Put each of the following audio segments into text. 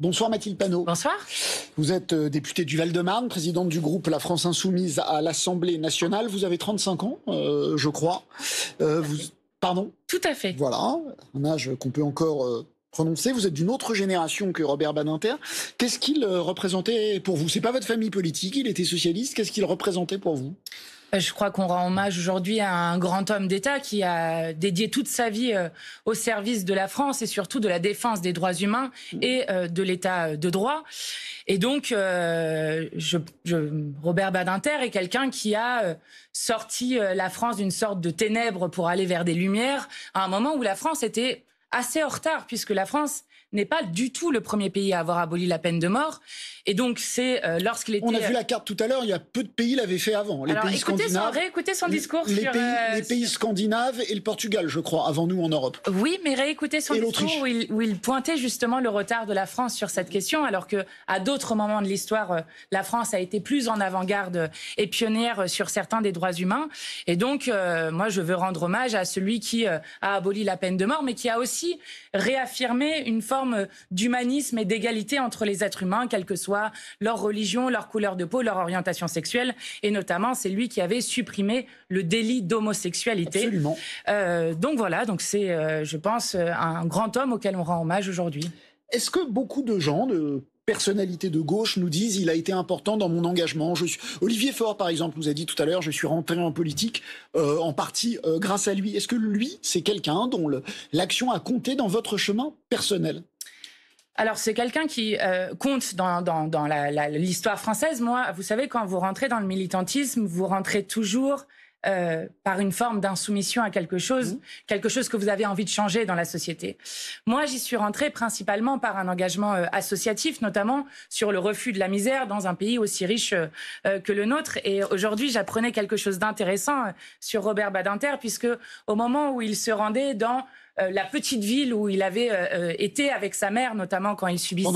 Bonsoir Mathilde Panot. Bonsoir. Vous êtes euh, députée du Val-de-Marne, présidente du groupe La France Insoumise à l'Assemblée nationale. Vous avez 35 ans, euh, je crois. Euh, vous... Pardon Tout à fait. Voilà, un âge qu'on peut encore prononcer. Vous êtes d'une autre génération que Robert Badinter. Qu'est-ce qu'il représentait pour vous C'est pas votre famille politique, il était socialiste. Qu'est-ce qu'il représentait pour vous euh, je crois qu'on rend hommage aujourd'hui à un grand homme d'État qui a dédié toute sa vie euh, au service de la France et surtout de la défense des droits humains et euh, de l'État de droit. Et donc, Robert Badinter est quelqu'un qui a sorti la France d'une sorte de ténèbres pour aller vers des lumières à un moment où la France était assez en retard, puisque la France n'est pas du tout le premier pays à avoir aboli la peine de mort. Et donc, c'est lorsque euh, lorsqu'il était. On a vu la euh, carte tout à l'heure, il y a peu de pays l'avaient fait avant. Les pays scandinaves. son discours les, pays, euh, scandinaves et le Portugal, je crois, avant nous en Europe. Oui, mais réécoutez son discours où il, pointait justement le retard de la France sur cette question, alors que à d'autres moments de l'histoire, la France a été plus en avant-garde et pionnière sur certains des droits humains. Et donc, moi, je veux rendre hommage à celui qui a aboli la peine de mort, mais qui a aussi réaffirmé une forme d'humanisme et d'égalité entre les êtres humains, quelle que soit leur religion, leur couleur de peau, leur orientation sexuelle. Et notamment, c'est lui qui avait supprimé le délit d'homosexualité. Absolument. Euh, donc voilà, donc c'est, euh, je pense, euh, un grand homme auquel on rend hommage aujourd'hui. Est-ce que beaucoup de gens, de personnalités de gauche nous disent il a été important dans mon engagement. Je Olivier Faure, par exemple, nous a dit tout à l'heure je suis rentré en politique euh, en partie euh, grâce à lui. Est-ce que lui, c'est quelqu'un dont l'action a compté dans votre chemin personnel alors c'est quelqu'un qui euh, compte dans l'histoire française. Moi, vous savez, quand vous rentrez dans le militantisme, vous rentrez toujours euh, par une forme d'insoumission à quelque chose, mmh. quelque chose que vous avez envie de changer dans la société. Moi, j'y suis rentrée principalement par un engagement euh, associatif, notamment sur le refus de la misère dans un pays aussi riche euh, que le nôtre. Et aujourd'hui, j'apprenais quelque chose d'intéressant sur Robert Badinter, puisque au moment où il se rendait dans euh, la petite ville où il avait euh, euh, été avec sa mère, notamment quand il subissait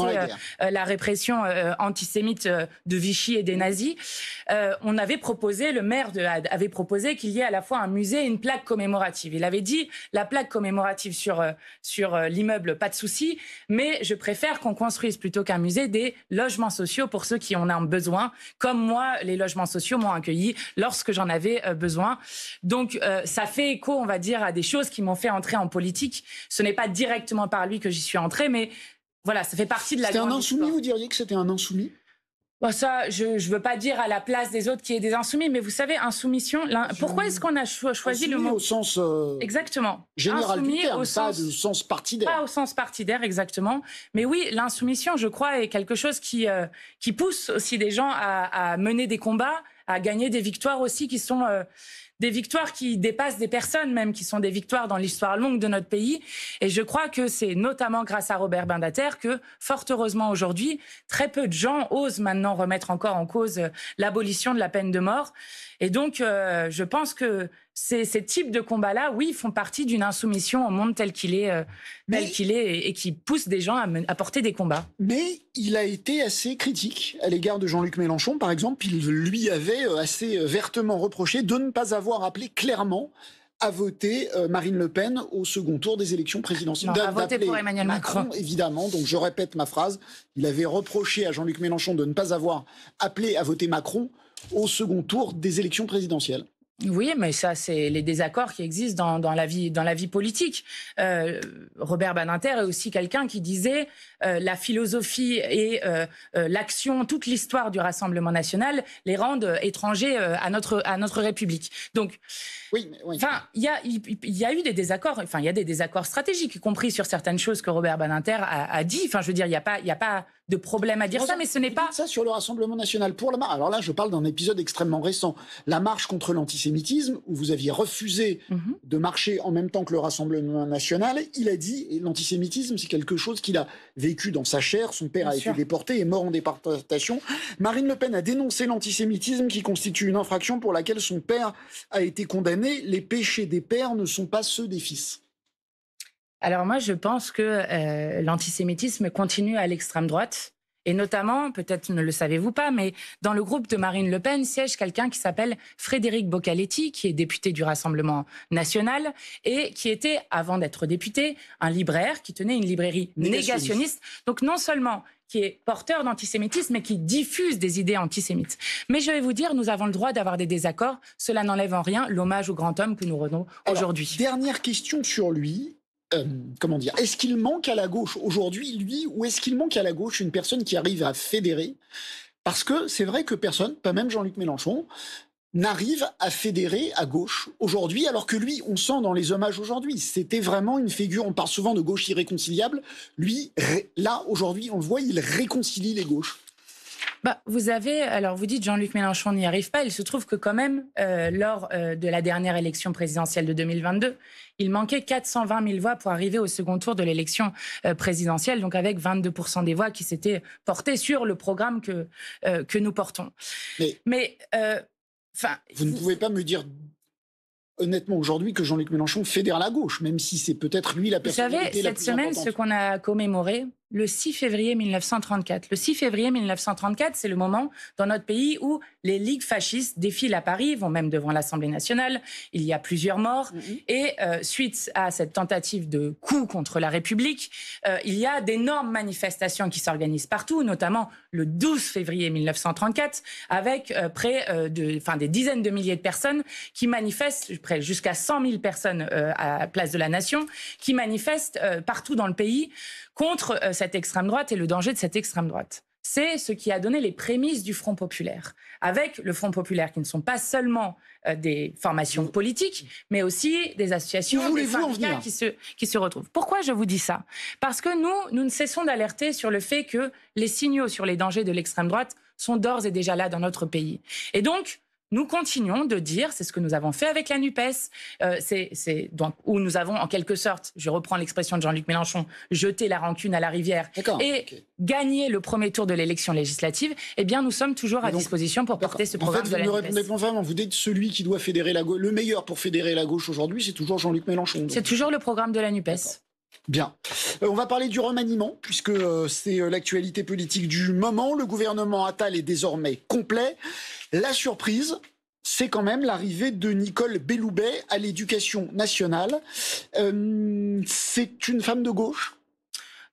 la, répression antisémite de Vichy et des nazis. on avait proposé, le maire de, avait proposé qu'il y ait à la fois un musée et une plaque commémorative. Il avait dit la plaque commémorative sur, sur l'immeuble, pas de souci, mais je préfère qu'on construise plutôt qu'un musée des logements sociaux pour ceux qui en ont besoin, comme moi, les logements sociaux m'ont accueilli lorsque j'en avais besoin. Donc ça fait écho, on va dire, à des choses qui m'ont fait entrer en politique ce n'est pas directement par lui que j'y suis entrée, mais voilà, ça fait partie de la. C'était un insoumis, vous diriez que c'était un insoumis bah, ça, je ne veux pas dire à la place des autres qui est des insoumis, mais vous savez, insoumission. Pourquoi est-ce qu'on a choisi le mot au sens euh, exactement général du terme, pas au sens partidaire. Pas au sens partidaire, exactement. Mais oui, l'insoumission, je crois, est quelque chose qui euh, qui pousse aussi des gens à, mener des combats, à gagner des victoires aussi qui sont euh, des victoires qui dépassent des personnes même, qui sont des victoires dans l'histoire longue de notre pays. Et je crois que c'est notamment grâce à Robert Bindater que, fort heureusement aujourd'hui, très peu de gens osent maintenant remettre encore en cause euh, l'abolition de la peine de mort. Et donc, euh, je pense que ces, types de combats-là, oui, font partie d'une insoumission au monde tel qu'il est, euh, tel qu'il est, et, qui pousse des gens à, porter des combats. Mais il a été assez critique à l'égard de Jean-Luc Mélenchon, par exemple. Il lui avait euh, assez vertement reproché de ne pas avoir appelé clairement à voter Marine Le Pen au second tour des élections présidentielles. Non, Macron, Évidemment, donc je répète ma phrase. Il avait reproché à Jean-Luc Mélenchon de ne pas avoir appelé à voter Macron au second tour des élections présidentielles. Oui, mais ça, c'est les désaccords qui existent dans, la, vie, politique. Euh, Robert Badinter est aussi quelqu'un qui disait euh, la philosophie et euh, l'action, toute l'histoire du Rassemblement national les rendent étrangers à, notre, à notre République. Donc, oui, Enfin, il y a, y a, eu des désaccords. Enfin, il y a des désaccords stratégiques, y compris sur certaines choses que Robert Badinter a, dit. Enfin, je veux dire, il n'y a pas, a pas de problème à dire ça, mais ce n'est pas ça sur le Rassemblement national pour la marche. Alors là, je parle d'un épisode extrêmement récent, la marche contre l'antisémitisme, où vous aviez refusé mhm. de marcher en même temps que le Rassemblement national. Il a dit, l'antisémitisme, c'est quelque chose qu'il a vécu dans sa chair. Son père a été déporté et mort en déportation. Marine Le Pen a dénoncé l'antisémitisme, qui constitue une infraction pour laquelle son père a été condamné les péchés des pères ne sont pas ceux des fils Alors moi, je pense que euh, l'antisémitisme continue à l'extrême droite. Et notamment, peut-être ne le savez-vous pas, mais dans le groupe de Marine Le Pen siège quelqu'un qui s'appelle Frédéric Bocaletti, qui est député du Rassemblement national et qui était, avant d'être député, un libraire qui tenait une librairie négationniste. Donc non seulement qui est porteur d'antisémitisme et qui diffuse des idées antisémites. Mais je vais vous dire, nous avons le droit d'avoir des désaccords. Cela n'enlève en rien l'hommage au grand homme que nous rendons aujourd'hui. Dernière question sur lui. Euh, comment dire Est-ce qu'il manque à la gauche aujourd'hui, lui, ou est-ce qu'il manque à la gauche une personne qui arrive à fédérer parce que c'est vrai que personne, pas même Jean-Luc Mélenchon, n'arrive à fédérer à gauche aujourd'hui, alors que lui, on sent dans les hommages aujourd'hui, c'était vraiment une figure, on parle souvent de gauche irréconciliable, lui, là, aujourd'hui, on le voit, il réconcilie les gauches. Bah, vous avez, alors vous dites Jean-Luc Mélenchon n'y arrive pas. Il se trouve que quand même, euh, lors euh, de la dernière élection présidentielle de 2022, il manquait 420 000 voix pour arriver au second tour de l'élection euh, présidentielle, donc avec 22 des voix qui s'étaient portées sur le programme que, que nous portons. Mais, Mais vous ne pouvez pas me dire honnêtement aujourd'hui que Jean-Luc Mélenchon fédère la gauche, même si c'est peut-être lui la personne. Vous savez, cette semaine, ce qu'on a commémoré, le 6 février 1934. Le 6 février 1934, c'est le moment dans notre pays où les ligues fascistes défilent à Paris, vont même devant l'Assemblée nationale. Il y a plusieurs morts. Mm-hmm. Et euh, suite à cette tentative de coup contre la République, euh, il y a d'énormes manifestations qui s'organisent partout, notamment le 12 février 1934, avec euh, près de, enfin, des dizaines de milliers de personnes qui manifestent, près jusqu'à 100 000 personnes à Place de la Nation, qui manifestent partout dans le pays contre euh, cette extrême droite et le danger de cette extrême droite. C'est ce qui a donné les prémices du Front populaire, avec le Front populaire qui ne sont pas seulement euh, des formations politiques, mais aussi des associations, des syndicats qui se, qui se retrouvent. Pourquoi je vous dis ça Parce que nous, nous ne cessons d'alerter sur le fait que les signaux sur les dangers de l'extrême droite sont d'ores et déjà là dans notre pays. Et donc, nous continuons de dire, c'est ce que nous avons fait avec la NUPES, euh, c'est, donc, où nous avons en quelque sorte, je reprends l'expression de Jean-Luc Mélenchon, jeté la rancune à la rivière et gagné le premier tour de l'élection législative, eh bien nous sommes toujours à disposition pour porter ce programme en fait, vous NUPES. vous dites celui qui doit fédérer la gauche, le meilleur pour fédérer la gauche aujourd'hui, c'est toujours Jean-Luc Mélenchon. C'est toujours le programme de la NUPES. Bien. Euh, on va parler du remaniement, puisque euh, c'est euh, l'actualité politique du moment. Le gouvernement Attal est désormais complet. La surprise, c'est quand même l'arrivée de Nicole Belloubet à l'éducation nationale. c'est une femme de gauche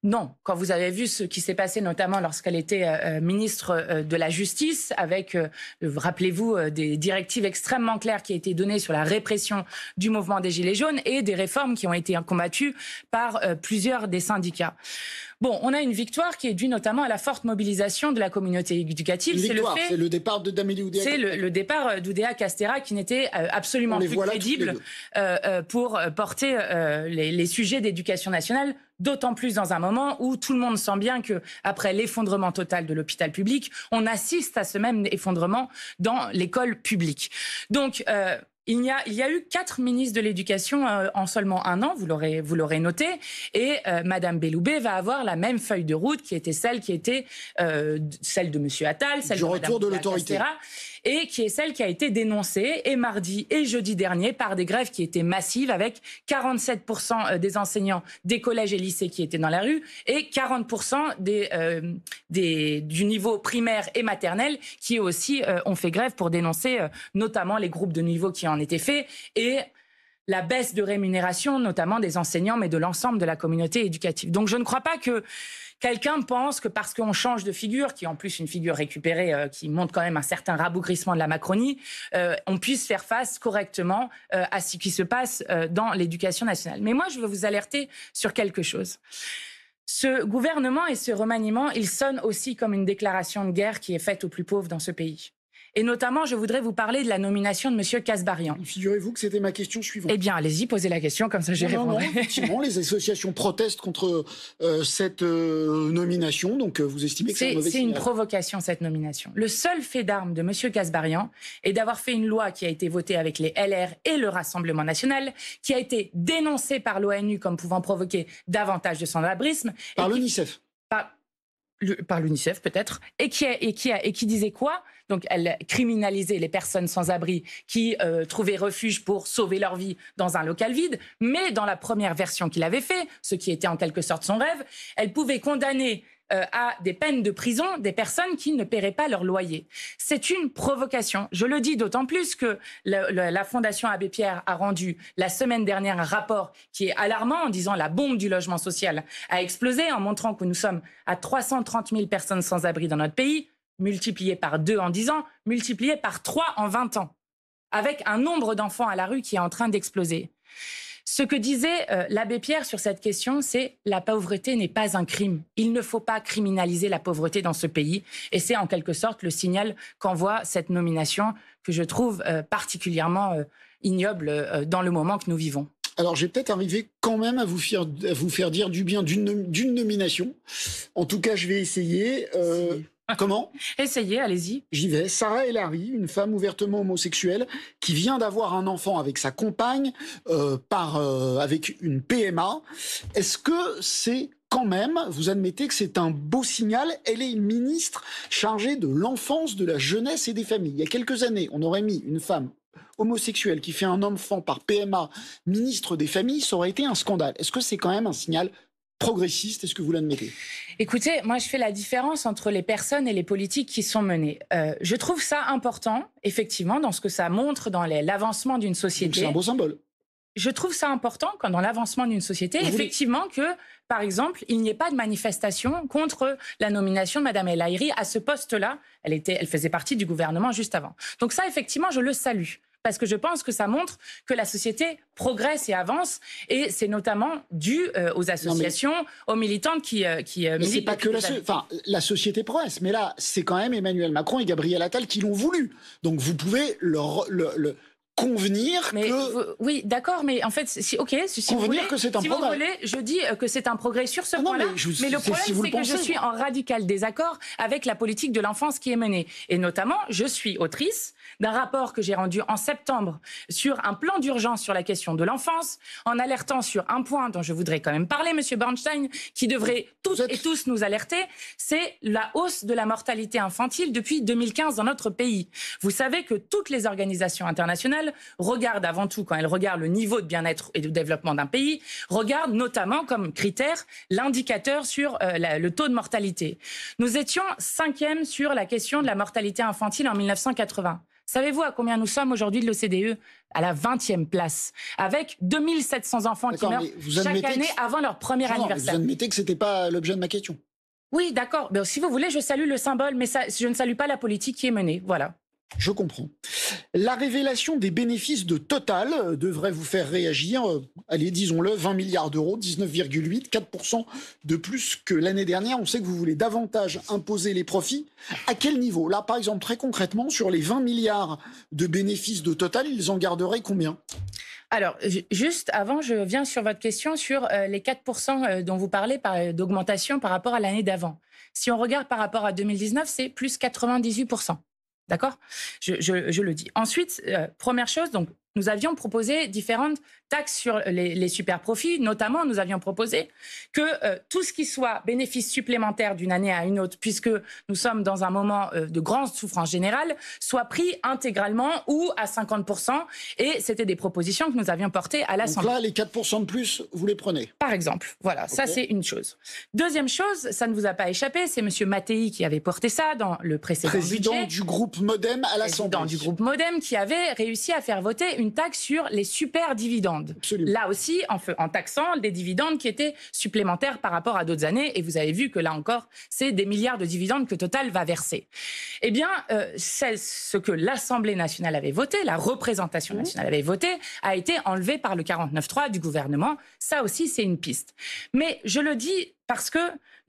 non, quand vous avez vu ce qui s'est passé, notamment lorsqu'elle était euh, euh, ministre euh, de la Justice, avec, rappelez-vous, des directives extrêmement claires qui ont été données sur la répression du mouvement des Gilets jaunes et des réformes qui ont été combattues par plusieurs des syndicats. Bon, on a une victoire qui est due notamment à la forte mobilisation de la communauté éducative. C'est le, départ de C'est le, départ d'Oudéa Castera qui n'était absolument plus crédible pour porter les sujets d'éducation nationale D'autant plus dans un moment où tout le monde sent bien que, après l'effondrement total de l'hôpital public, on assiste à ce même effondrement dans l'école publique. Donc, euh, il y, a, il y, eu quatre ministres de l'Éducation euh, en seulement un an, vous l'aurez noté, et Mme euh, Madame Belloubet va avoir la même feuille de route qui était celle qui était celle de Monsieur Attal, celle de retour Mme de l'autorité et qui est celle qui a été dénoncée et mardi et jeudi dernier par des grèves qui étaient massives avec 47% euh, des enseignants des collèges et lycées qui étaient dans la rue et 40% euh, des, du niveau primaire et maternel qui aussi euh, ont fait grève pour dénoncer notamment les groupes de niveau qui en étaient faits et la baisse de rémunération, notamment des enseignants, mais de l'ensemble de la communauté éducative. Donc je ne crois pas que Quelqu'un pense que parce qu'on change de figure, qui en plus une figure récupérée euh, qui montre quand même un certain rabougrissement de la Macronie, euh, on puisse faire face correctement euh, à ce qui se passe dans l'éducation nationale. Mais moi, je veux vous alerter sur quelque chose. Ce gouvernement et ce remaniement, ils sonnent aussi comme une déclaration de guerre qui est faite aux plus pauvres dans ce pays. Et notamment, je voudrais vous parler de la nomination de M. Casbarian. Figurez-vous que c'était ma question suivante. Eh bien, allez-y, posez la question, comme ça j'y répondrai. Non, effectivement, les associations protestent contre euh, cette euh, nomination, donc euh, vous estimez que c'est C'est une provocation, cette nomination. Le seul fait d'arme de M. Casbarian est d'avoir fait une loi qui a été votée avec les LR et le Rassemblement national, qui a été dénoncée par l'ONU comme pouvant provoquer davantage de sans-abrisme. Par l'UNICEF par l'UNICEF peut-être, et qui, et, qui disait quoi Donc elle criminalisait les personnes sans abri qui euh, trouvaient refuge pour sauver leur vie dans un local vide, mais dans la première version qu'il avait fait, ce qui était en quelque sorte son rêve, elle pouvait condamner euh, à des peines de prison des personnes qui ne paieraient pas leur loyer. C'est une provocation. Je le dis d'autant plus que la Fondation Abbé Pierre a rendu la semaine dernière un rapport qui est alarmant en disant la bombe du logement social a explosé, en montrant que nous sommes à 330 000 personnes sans abri dans notre pays, multiplié par deux en 10 ans, multiplié par trois en 20 ans, avec un nombre d'enfants à la rue qui est en train d'exploser. Ce que disait euh, l'abbé Pierre sur cette question, c'est la pauvreté n'est pas un crime. Il ne faut pas criminaliser la pauvreté dans ce pays. Et c'est en quelque sorte le signal qu'envoie cette nomination que je trouve euh, particulièrement euh, ignoble dans le moment que nous vivons. Alors, j'ai peut-être arrivé quand même à vous faire, à vous faire dire du bien d'une nomination. En tout cas, je vais essayer. Comment Essayez, allez-y. J'y vais. Sarah et une femme ouvertement homosexuelle qui vient d'avoir un enfant avec sa compagne euh, par euh, avec une PMA. Est-ce que c'est quand même, vous admettez que c'est un beau signal. Elle est ministre chargée de l'enfance, de la jeunesse et des familles. Il y a quelques années, on aurait mis une femme homosexuelle qui fait un enfant par PMA ministre des familles, ça aurait été un scandale. Est-ce que c'est quand même un signal progressiste Est-ce que vous l'admettez Écoutez, moi je fais la différence entre les personnes et les politiques qui sont menées. Euh, je trouve ça important, effectivement, dans ce que ça montre dans l'avancement d'une société. C'est un beau symbole. Je trouve ça important quand dans l'avancement d'une société, effectivement, que, par exemple, il n'y ait pas de manifestation contre la nomination de Mme El à ce poste-là. Elle, elle faisait partie du gouvernement juste avant. Donc ça, effectivement, je le salue parce que je pense que ça montre que la société progresse et avance, et c'est notamment dû euh, aux associations, aux militantes qui, euh, euh, Mais pas que la, enfin, la société progresse, mais là, c'est quand même Emmanuel Macron et Gabriel Attal qui l'ont voulu. Donc vous pouvez leur, le, convenir que... oui, d'accord, mais en fait, si, ok, si, vous voulez, que Vous voulez, je dis que c'est un progrès sur ce ah point-là, mais, le problème, c'est que je suis en radical désaccord avec la politique de l'enfance qui est menée. Et notamment, je suis autrice d'un rapport que j'ai rendu en septembre sur un plan d'urgence sur la question de l'enfance, en alertant sur un point dont je voudrais quand même parler, Monsieur Bernstein, qui devrait toutes et tous nous alerter, c'est la hausse de la mortalité infantile depuis 2015 dans notre pays. Vous savez que toutes les organisations internationales regardent avant tout, quand elles regardent le niveau de bien-être et de développement d'un pays, regardent notamment comme critère l'indicateur sur euh, le taux de mortalité. Nous étions cinquième sur la question de la mortalité infantile en 1980. Savez-vous à combien nous sommes aujourd'hui de l'OCDE À la 20e place, avec 2700 enfants qui meurent chaque année avant leur premier anniversaire. Vous admettez que ce n'était pas l'objet de ma question oui, d'accord. si vous voulez, je salue le symbole, mais je ne salue pas la politique qui est menée. Voilà. Je comprends. La révélation des bénéfices de Total euh, devrait vous faire réagir. Euh, allez, disons-le, 20 milliards d'euros, 19,8, 4% de plus que l'année dernière. On sait que vous voulez davantage imposer les profits. À quel niveau Là, par exemple, très concrètement, sur les 20 milliards de bénéfices de Total, ils en garderaient combien alors, juste avant, je viens sur votre question sur euh, les 4% dont vous parlez d'augmentation par rapport à l'année d'avant. Si on regarde par rapport à 2019, c'est plus 98%. D'accord je, le dis. Ensuite, euh, première chose, donc nous avions proposé différentes taxes sur les, les super profits, notamment nous avions proposé que euh, tout ce qui soit bénéfice supplémentaire d'une année à une autre, puisque nous sommes dans un moment euh, de grande souffrance générale, soit pris intégralement ou à 50%. Et c'était des propositions que nous avions portées à l'Assemblée. Donc là, les 4% de plus, vous les prenez Par exemple, voilà, ça c'est une chose. Deuxième chose, ça ne vous a pas échappé, c'est M. Mattei qui avait porté ça dans le précédent Président du groupe Modem à l'Assemblée. Président du groupe Modem qui avait réussi à faire voter une taxe sur les super dividendes. Là aussi, en, taxant des dividendes qui étaient supplémentaires par rapport à d'autres années. Et vous avez vu que là encore, c'est des milliards de dividendes que Total va verser. Eh bien, euh, ce que l'Assemblée nationale avait voté, la représentation mmh. nationale avait voté, a été enlevé par le 49-3 du gouvernement. Ça aussi, c'est une piste. Mais je le dis parce que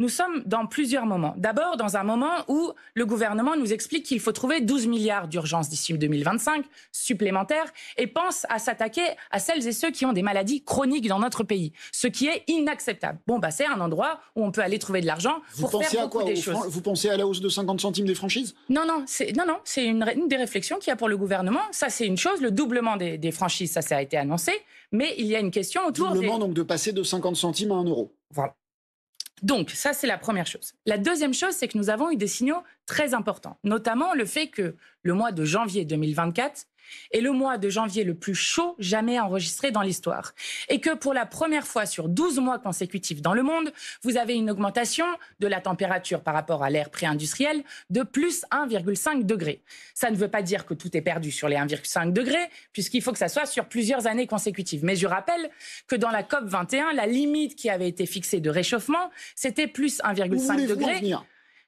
nous sommes dans plusieurs moments. D'abord, dans un moment où le gouvernement nous explique qu'il faut trouver 12 milliards d'urgences d'ici 2025 supplémentaires et pense à s'attaquer à celles et ceux qui ont des maladies chroniques dans notre pays, ce qui est inacceptable. Bon, bah, c'est un endroit où on peut aller trouver de l'argent pour faire beaucoup quoi, des choses. Vous pensez à la hausse de 50 centimes des franchises Non, non, c'est non, non, c'est une, des réflexions qu'il y a pour le gouvernement. Ça, c'est une chose, le doublement des, franchises, ça, ça a été annoncé, mais il y a une question autour. Doublement donc de passer de 50 centimes à 1 euro. Voilà. Donc, ça, c'est la première chose. La deuxième chose, c'est que nous avons eu des signaux très importants, notamment le fait que le mois de janvier 2024 et le mois de janvier le plus chaud jamais enregistré dans l'histoire. Et que pour la première fois sur 12 mois consécutifs dans le monde, vous avez une augmentation de la température par rapport à l'ère pré-industrielle de plus 1,5 degré. Ça ne veut pas dire que tout est perdu sur les 1,5 degrés, puisqu'il faut que ça soit sur plusieurs années consécutives. Mais je rappelle que dans la COP 21, la limite qui avait été fixée de réchauffement, c'était plus 1,5 degré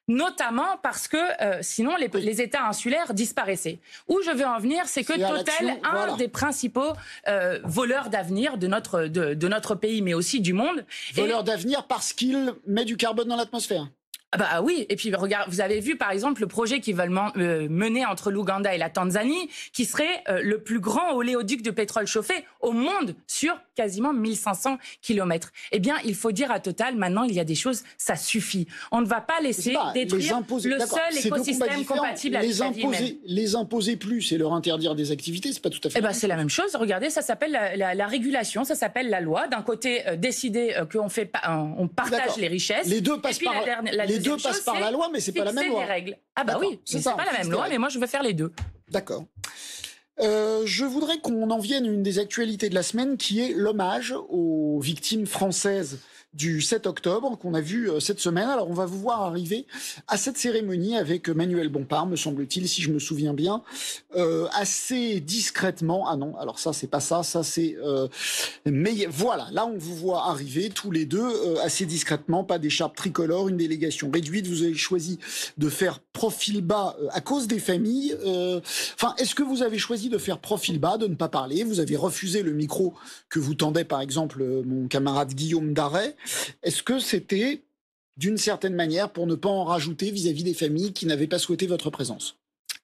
notamment parce que euh, sinon les, États insulaires disparaissaient. Où je veux en venir, c'est que Total, un des principaux euh, voleurs d'avenir de notre, de, notre pays, mais aussi du monde. Voleur d'avenir parce qu'il met du carbone dans l'atmosphère. Ah bah oui, et puis regarde, vous avez vu par exemple le projet qu'ils veulent euh, mener entre l'Ouganda et la Tanzanie, qui serait euh, le plus grand oléoduc de pétrole chauffé au monde sur quasiment 1500 kilomètres. Eh bien, il faut dire à Total, maintenant, il y a des choses, ça suffit. On ne va pas laisser détruire le seul écosystème compatible les imposer, la Les imposer plus et leur interdire des activités, c'est pas tout à fait. Eh ben, c'est la même chose. Regardez, ça s'appelle la, régulation, ça s'appelle la loi. D'un côté, euh, décider qu'on fait, on partage les richesses. Les deux et deux passent par la loi, mais c'est pas la même loi. Les règles. Ah bah oui, c'est pas la même loi, mais moi je veux faire les deux. D'accord. Euh, je voudrais qu'on en vienne à une des actualités de la semaine qui est l'hommage aux victimes françaises du 7 octobre qu'on a vu euh, cette semaine. Alors on va vous voir arriver à cette cérémonie avec Manuel Bompard, me semble-t-il, si je me souviens bien, euh, assez discrètement. Ah non, alors ça c'est pas ça, ça c'est. Euh, mais voilà, là on vous voit arriver tous les deux assez discrètement, pas d'écharpe tricolore, une délégation réduite. Vous avez choisi de faire profil bas à cause des familles. Enfin, est-ce que vous avez choisi de faire profil bas, de ne pas parler Vous avez refusé le micro que vous tendait par exemple mon camarade Guillaume Darret. Est-ce que c'était d'une certaine manière pour ne pas en rajouter vis-à-vis des familles qui n'avaient pas souhaité votre présence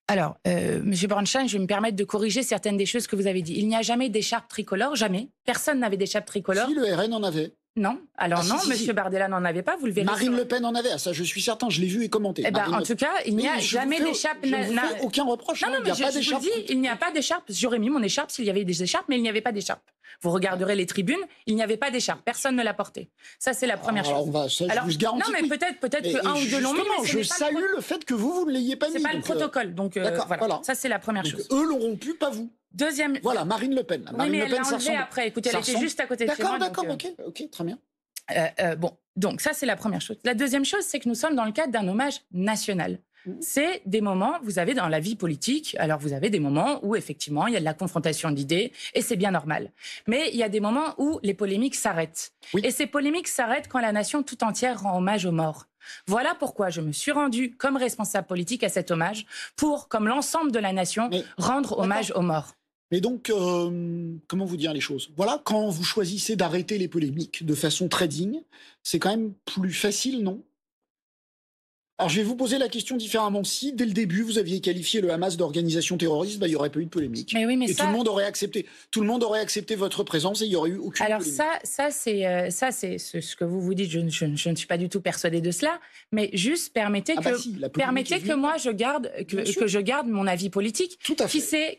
alors, euh, Monsieur je vais me permettre de corriger certaines des choses que vous avez dit. Il n'y a jamais d'écharpe tricolore, jamais. Personne n'avait d'écharpe tricolore. Si, le RN en avait. Non, alors ah, non, M. Monsieur Bardella n'en avait pas, vous le verrez. Marine Le Pen en avait, ça je suis certain, je l'ai vu et commenté. Eh ben, en tout cas, il n'y a jamais d'écharpe. aucun reproche. Non, hein, non, mais je, vous Il n'y a pas d'écharpe. J'aurais mis mon écharpe s'il y avait des écharpes, mais il n'y avait pas d'écharpe. Vous regarderez les tribunes, il n'y avait pas d'écharpe, personne ne l'a portée. Ça, c'est la première Alors, ah, chose. On va, ça, Alors, je vous garantis Non, mais peut-être peut-être que un ou deux l'ont mis. Mais je salue le, fait que vous, vous ne l'ayez pas mis. C'est pas le euh, protocole, donc euh, voilà. Ça, c'est la première chose. Eux l'auront pu, pas vous. Deuxième. Voilà, Marine Le Pen. Marine mais Le Pen, elle l'a après. Écoutez, elle était juste à côté de chez D'accord, d'accord, ok, ok, très bien. Euh, bon, donc ça c'est la première chose. La deuxième chose, c'est que nous sommes dans le cadre d'un hommage national. Mm. c'est des moments, vous avez dans la vie politique, alors vous avez des moments où effectivement il y a de la confrontation d'idées et c'est bien normal. Mais il y a des moments où les polémiques s'arrêtent. Et ces polémiques s'arrêtent quand la nation tout entière rend hommage aux morts. Voilà pourquoi je me suis rendu, comme responsable politique à cet hommage pour, comme l'ensemble de la nation, rendre hommage aux morts. Mais donc, euh, comment vous dire les choses Voilà, quand vous choisissez d'arrêter les polémiques de façon très digne, c'est quand même plus facile, non alors je vais vous poser la question différemment. Si dès le début vous aviez qualifié le Hamas d'organisation terroriste, bah, il n'y aurait pas eu de polémique. et tout le monde aurait accepté. Tout le monde aurait accepté votre présence et il n'y aurait eu aucune. Alors polémique. ça, ça c'est euh, ça c'est ce que vous vous dites. Je, ne suis pas du tout persuadée de cela, mais juste permettez ah bah que permettez que moi je garde que, je garde mon avis politique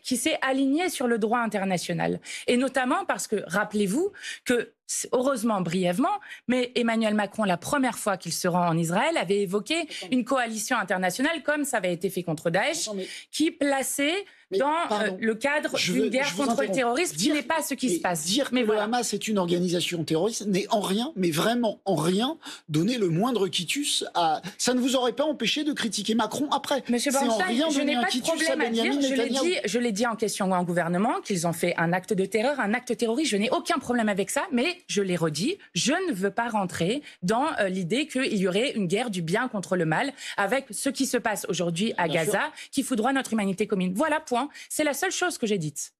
qui s'est aligné sur le droit international et notamment parce que rappelez-vous que heureusement brièvement, mais Emmanuel Macron, la première fois qu'il se rend en Israël, avait évoqué une coalition internationale, comme ça avait été fait contre Daesh, qui plaçait dans euh, le cadre d'une guerre contre le terrorisme, dire, n'est pas ce qui se passe. Dire mais que le Hamas est une organisation terroriste n'est en rien, mais vraiment en rien, donner le moindre quitus à. Ça ne vous aurait pas empêché de critiquer Macron après. Monsieur Bernstein, je n'ai pas de problème à, dire. Je l'ai, dit, je l'ai dit en question au gouvernement qu'ils ont fait un acte de terreur, un acte terroriste. Je n'ai aucun problème avec ça, mais je l'ai redit, je ne veux pas rentrer dans euh, l'idée qu'il y aurait une guerre du bien contre le mal avec ce qui se passe aujourd'hui à Gaza qui foudroie notre humanité commune. Voilà, point. C'est la seule chose que j'ai dite.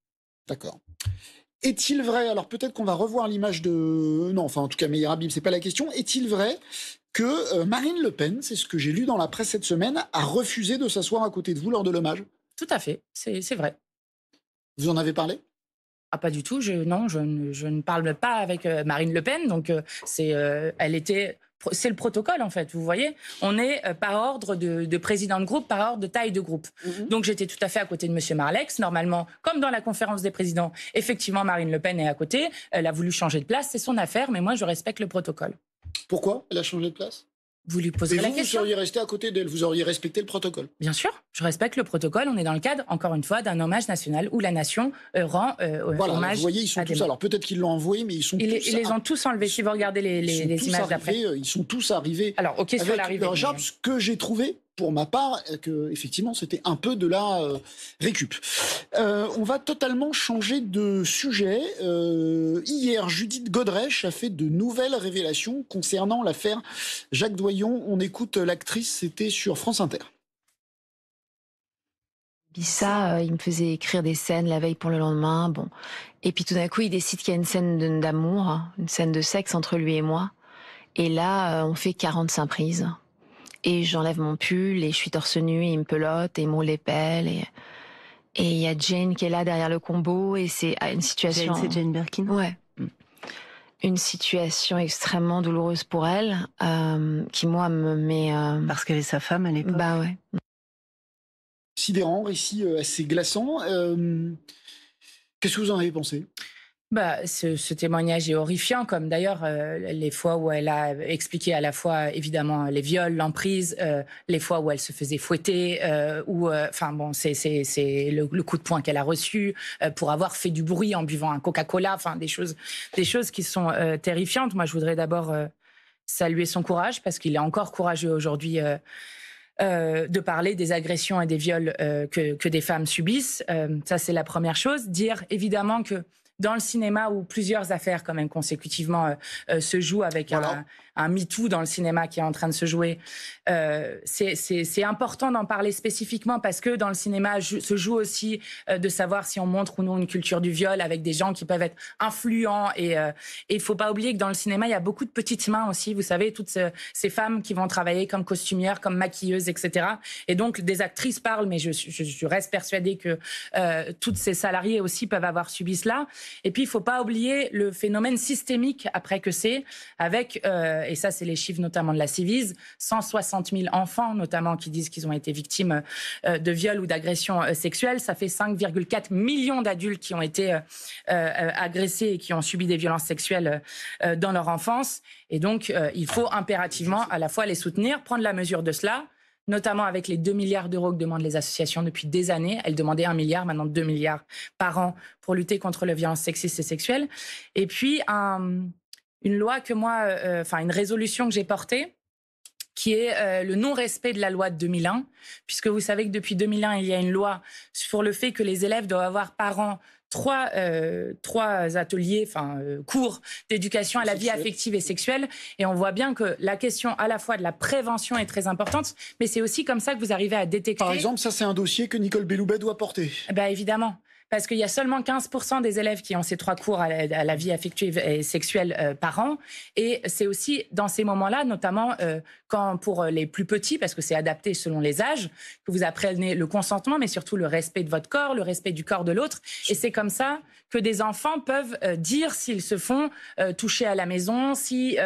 D'accord. Est-il vrai, alors peut-être qu'on va revoir l'image de... Non, enfin en tout cas Meir ce c'est pas la question. Est-il vrai que euh, Marine Le Pen, c'est ce que j'ai lu dans la presse cette semaine, a refusé de s'asseoir à côté de vous lors de l'hommage Tout à fait, c'est vrai. Vous en avez parlé ah pas du tout, je, non, je ne, je ne, parle pas avec euh, Marine Le Pen, donc euh, c'est, elle était c'est le protocole en fait, vous voyez. On est euh, par ordre de, président de groupe, par ordre de taille de groupe. Mhm. Donc j'étais tout à fait à côté de Monsieur Marlex. Normalement, comme dans la conférence des présidents, effectivement Marine Le Pen est à côté. Elle a voulu changer de place, c'est son affaire, mais moi je respecte le protocole. Pourquoi elle a changé de place vous lui poserez la question. Vous seriez resté à côté d'elle, vous auriez respecté le protocole. Bien sûr, je respecte le protocole. On est dans le cadre, encore une fois, d'un hommage national où la nation euh, rend euh, euh, hommage. voilà, Vous voyez, ils sont tous. Alors peut-être qu'ils l'ont envoyé, mais ils sont. tous ils les ont tous enlevés. Si vous regardez les, images d'après, ils sont tous arrivés. Alors ok, sur l'arrivée. Ce que j'ai trouvé pour ma part euh, que effectivement c'était un peu de la euh, récup. Euh, on va totalement changer de sujet. hier, Judith Godrèche a fait de nouvelles révélations concernant l'affaire Jacques Doyon. On écoute l'actrice, c'était sur France Inter. Bissa, il me faisait écrire des scènes la veille pour le lendemain. Bon, et puis tout d'un coup, il décide qu'il y a une scène d'amour, hein, une scène de sexe entre lui et moi. Et là, on fait 45 prises. Et j'enlève mon pull et je suis torse nu et il me pelote et il m'ouvre les pelles. Et et il y a Jane qui est là derrière le combo et c'est une situation. c'est Jane Birkin. Ouais. Une situation extrêmement douloureuse pour elle, euh, qui moi me met. Euh, Parce qu'elle est sa femme à l'époque. Bah ouais. Sidérant, récit euh, assez glaçant. Qu'est-ce que vous en avez pensé bah, ce, témoignage est horrifiant, comme d'ailleurs euh, les fois où elle a expliqué à la fois évidemment euh, les viols, l'emprise, euh, les fois où elle se faisait fouetter, ou enfin bon, c'est le, coup de poing qu'elle a reçu pour avoir fait du bruit en buvant un Coca-Cola, enfin des choses, des choses qui sont terrifiantes. Moi, je voudrais d'abord saluer son courage parce qu'il est encore courageux aujourd'hui. de parler des agressions et des viols que, des femmes subissent. ça, c'est la première chose. Dire évidemment que dans le cinéma où plusieurs affaires quand même consécutivement euh, euh, se jouent avec un, un MeToo dans le cinéma qui est en train de se jouer. Euh, c'est important d'en parler spécifiquement parce que dans le cinéma se joue aussi de savoir si on montre ou non une culture du viol avec des gens qui peuvent être influents et il faut pas oublier que dans le cinéma il y a beaucoup de petites mains aussi, vous savez, toutes ces femmes qui vont travailler comme costumières, comme maquilleuses, etc. Et donc des actrices parlent, mais je, reste persuadée que toutes ces salariés aussi peuvent avoir subi cela. Et puis, il faut pas oublier le phénomène systémique après que c'est, avec, euh, et ça, c'est les chiffres notamment de la Civise, 160 000 enfants, notamment, qui disent qu'ils ont été victimes euh, de viols ou d'agressions euh, sexuelles. Ça fait 5,4 millions d'adultes qui ont été agressés et qui ont subi des violences sexuelles dans leur enfance. Et donc, il faut impérativement à la fois les soutenir, prendre la mesure de cela notamment avec les 2 milliards d'euros que demandent les associations depuis des années. Elles demandaient 1 milliard, maintenant 2 milliards par an pour lutter contre la violence sexiste et sexuelle. Et puis, une loi que moi, euh, enfin, une résolution que j'ai portée, qui est euh, le non-respect de la loi de 2001, puisque vous savez que depuis 2001, il y a une loi sur le fait que les élèves doivent avoir par an trois, euh, trois ateliers, enfin euh, cours d'éducation à la vie affective et sexuelle. Et on voit bien que la question à la fois de la prévention est très importante, mais c'est aussi comme ça que vous arrivez à détecter. Par exemple, ça c'est un dossier que Nicole Belloubet doit porter. Bah évidemment parce qu'il y a seulement 15% des élèves qui ont ces trois cours à la, vie affective et sexuelle euh, par an. Et c'est aussi dans ces moments-là, notamment euh, quand pour les plus petits, parce que c'est adapté selon les âges, que vous apprenez le consentement, mais surtout le respect de votre corps, le respect du corps de l'autre. Et c'est comme ça que des enfants peuvent euh, dire s'ils se font toucher à la maison, si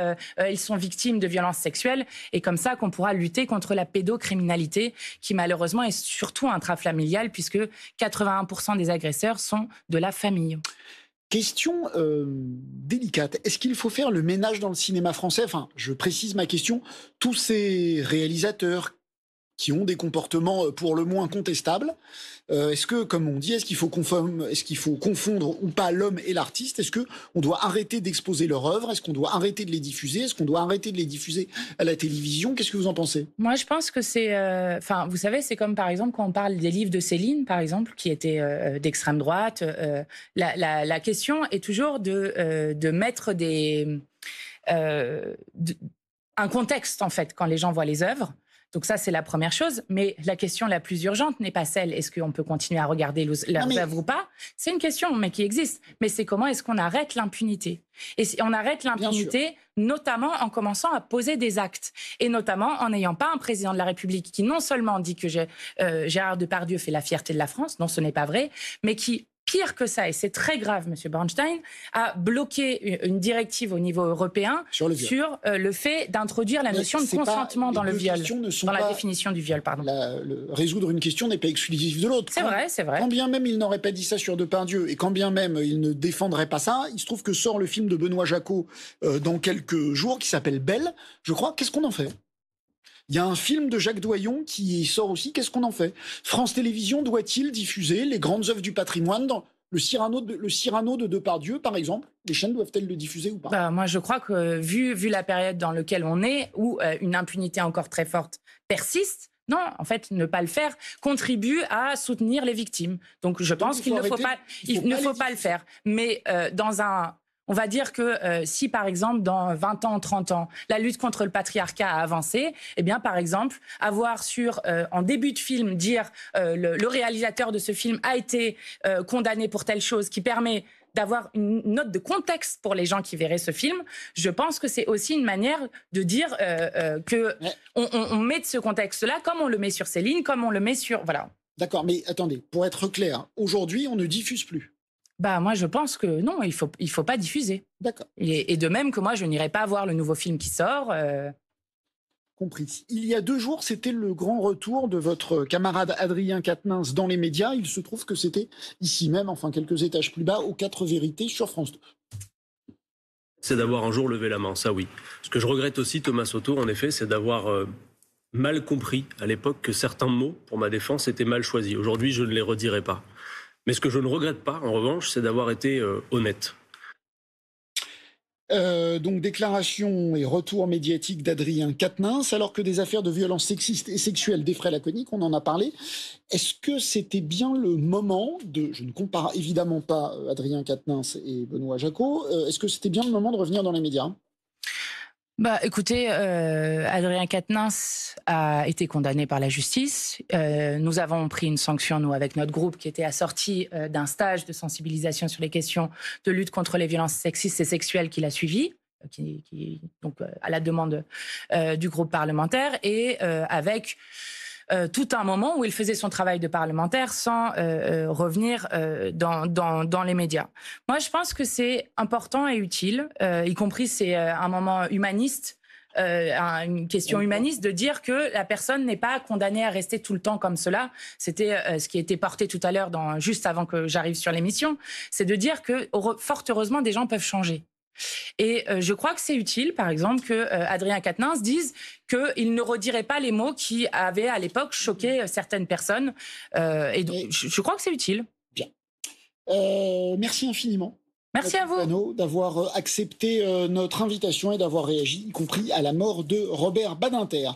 ils sont victimes de violences sexuelles, et comme ça qu'on pourra lutter contre la pédocriminalité, qui malheureusement est surtout intrafamiliale, puisque 81% des agresseurs sont de la famille. Question euh, délicate. Est-ce qu'il faut faire le ménage dans le cinéma français Enfin, je précise ma question. Tous ces réalisateurs, qui ont des comportements euh, pour le moins contestables. Euh, est-ce que, comme on dit, est-ce qu'il faut, confondre, est faut confondre ou pas l'homme et l'artiste Est-ce que on doit arrêter d'exposer leur œuvres Est-ce qu'on doit arrêter de les diffuser Est-ce qu'on doit arrêter de les diffuser à la télévision Qu'est-ce que vous en pensez Moi, je pense que c'est, euh, enfin, vous savez, c'est comme par exemple quand on parle des livres de Céline, par exemple, qui étaient d'extrême droite. La, question est toujours de mettre des un contexte en fait quand les gens voient les œuvres. Donc ça, c'est la première chose. Mais la question la plus urgente n'est pas celle est-ce qu'on peut continuer à regarder leurs ou pas. C'est une question, mais qui existe. Mais c'est comment est-ce qu'on arrête l'impunité Et si on arrête l'impunité, notamment en commençant à poser des actes, et notamment en n'ayant pas un président de la République qui non seulement dit que euh, Gérard Depardieu fait la fierté de la France, non, ce n'est pas vrai, mais qui pire que ça, et c'est très grave, Monsieur Bernstein a bloqué une directive au niveau européen sur le, euh, fait d'introduire la notion de consentement dans le viol, dans la définition du viol, pardon. résoudre une question n'est pas exclusif de l'autre. C'est hein. vrai, c'est vrai. Quand bien même il n'aurait pas dit ça sur Dieu et quand bien même il ne défendrait pas ça, il se trouve que sort le film de Benoît Jacot euh, dans quelques jours qui s'appelle Belle, je crois. Qu'est-ce qu'on en fait il y a un film de Jacques Doyon qui sort aussi. Qu'est-ce qu'on en fait France Télévisions doit-il diffuser les grandes œuvres du patrimoine dans le Cyrano, de, le Cyrano de Depardieu, par exemple, les chaînes doivent-elles le diffuser ou pas bah, Moi, je crois que vu, la période dans laquelle on est, où euh, une impunité encore très forte persiste, non, en fait, ne pas le faire contribue à soutenir les victimes. Donc, je pense qu'il ne faut pas, le faire. Mais euh, dans un on va dire que euh, si, par exemple, dans 20 ans, 30 ans, la lutte contre le patriarcat a avancé, eh bien, par exemple, avoir sur, euh, en début de film, dire euh, le, réalisateur de ce film a été condamné pour telle chose qui permet d'avoir une note de contexte pour les gens qui verraient ce film, je pense que c'est aussi une manière de dire qu'on que on, met ce contexte-là, comme on le met sur lignes, comme on le met sur... Voilà. D'accord, mais attendez, pour être clair, aujourd'hui, on ne diffuse plus. Bah moi je pense que non, il faut il faut pas diffuser. D'accord. Et, de même que moi je n'irai pas voir le nouveau film qui sort. Euh. Compris. Il y a deux jours, c'était le grand retour de votre camarade Adrien Quatennens dans les médias. Il se trouve que c'était ici même, enfin quelques étages plus bas, aux Quatre Vérités sur France 2 c'est d'avoir un jour levé la main, ça oui. Ce que je regrette aussi, Thomas Soto, en effet, c'est d'avoir euh, mal compris à l'époque que certains mots, pour ma défense, étaient mal choisis. Aujourd'hui, je ne les redirai pas. Mais ce que je ne regrette pas, en revanche, c'est d'avoir été euh, honnête. Euh, donc déclaration et retour médiatique d'Adrien Quatennens, alors que des affaires de violences sexistes et sexuelles défraient la conique, on en a parlé. Est-ce que c'était bien le moment de, je ne compare évidemment pas euh, Adrien Quatennens et Benoît Jacot, est-ce que c'était bien le moment de revenir dans les médias bah, écoutez, euh, Adrien Quatennens a été condamné par la justice. Euh, nous avons pris une sanction, nous, avec notre groupe, qui était assorti euh, d'un stage de sensibilisation sur les questions de lutte contre les violences sexistes et sexuelles qu'il a suivi. Qui, donc à la demande du groupe parlementaire et avec euh, tout un moment où il faisait son travail de parlementaire sans euh, euh, revenir dans, dans, les médias. Moi, je pense que c'est important et utile, y compris c'est un moment humaniste une question humaniste de dire que la personne n'est pas condamnée à rester tout le temps comme cela. C'était ce qui était porté tout à l'heure, juste avant que j'arrive sur l'émission. C'est de dire que, fort heureusement, des gens peuvent changer. Et euh, je crois que c'est utile, par exemple, que euh, Adrien Quatennens dise qu'il ne redirait pas les mots qui avaient à l'époque choqué euh, certaines personnes. et donc, je, crois que c'est utile. Bien. merci infiniment. Merci à vous. D'avoir accepté notre invitation et d'avoir réagi, y compris à la mort de Robert Badinter.